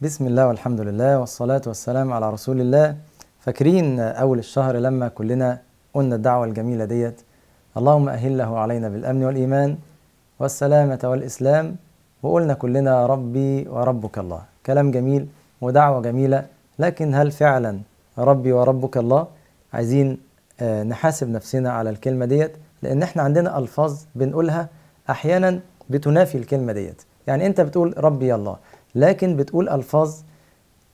بسم الله والحمد لله والصلاة والسلام على رسول الله فاكرين أول الشهر لما كلنا قلنا الدعوة الجميلة ديت اللهم أهله علينا بالأمن والإيمان والسلامة والإسلام وقلنا كلنا ربي وربك الله كلام جميل ودعوة جميلة لكن هل فعلا ربي وربك الله عايزين آه، نحاسب نفسنا على الكلمة ديت لأن احنا عندنا ألفاظ بنقولها أحيانا بتنافي الكلمة ديت يعني أنت بتقول ربي الله لكن بتقول الفاظ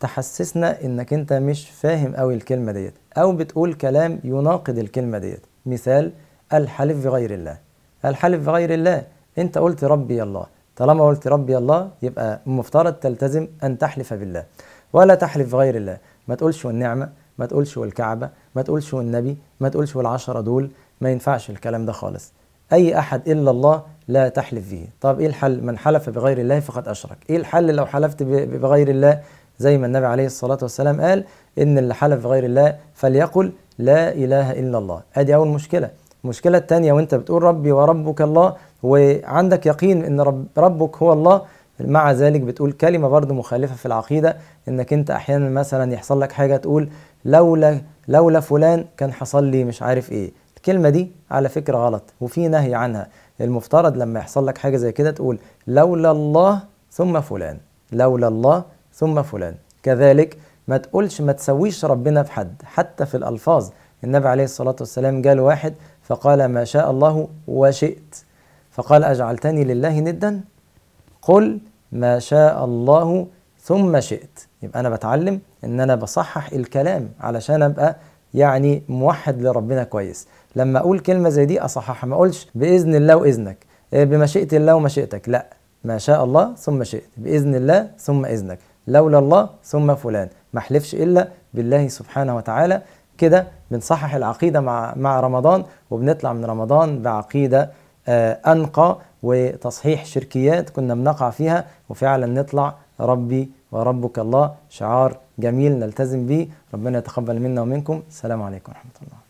تحسسنا انك انت مش فاهم قوي الكلمه ديت او بتقول كلام يناقض الكلمه ديت مثال الحلف بغير الله الحلف بغير الله انت قلت ربي الله طالما قلت ربي الله يبقى المفترض تلتزم ان تحلف بالله ولا تحلف بغير الله ما تقولش والنعمه ما تقولش والكعبه ما تقولش والنبي ما تقولش والعشره دول ما ينفعش الكلام ده خالص أي أحد إلا الله لا تحلف فيه طب إيه الحل من حلف بغير الله فقد أشرك إيه الحل لو حلفت بغير الله زي ما النبي عليه الصلاة والسلام قال إن اللي حلف بغير الله فليقل لا إله إلا الله أدي أول مشكلة المشكلة الثانية وأنت بتقول ربي وربك الله وعندك يقين إن رب ربك هو الله مع ذلك بتقول كلمة برضه مخالفة في العقيدة إنك أنت أحيانا مثلا يحصل لك حاجة تقول لولا لولا فلان كان حصل لي مش عارف إيه الكلمه دي على فكره غلط وفي نهي عنها المفترض لما يحصل لك حاجه زي كده تقول لولا الله ثم فلان لولا الله ثم فلان كذلك ما تقولش ما تسويش ربنا في حد حتى في الألفاظ النبي عليه الصلاة والسلام جاء واحد فقال ما شاء الله وشئت فقال أجعلتني لله ندا قل ما شاء الله ثم شئت يبقى أنا بتعلم إن أنا بصحح الكلام علشان أبقى يعني موحد لربنا كويس لما اقول كلمه زي دي اصححها ما اقولش باذن الله واذنك إيه، بمشيئه الله ومشيئتك لا ما شاء الله ثم شئت باذن الله ثم اذنك لولا الله ثم فلان ما احلفش الا بالله سبحانه وتعالى كده بنصحح العقيده مع مع رمضان وبنطلع من رمضان بعقيده آه انقى وتصحيح شركيات كنا بنقع فيها وفعلا نطلع ربي وربك الله شعار جميل نلتزم به ربنا يتقبل منا ومنكم السلام عليكم ورحمة الله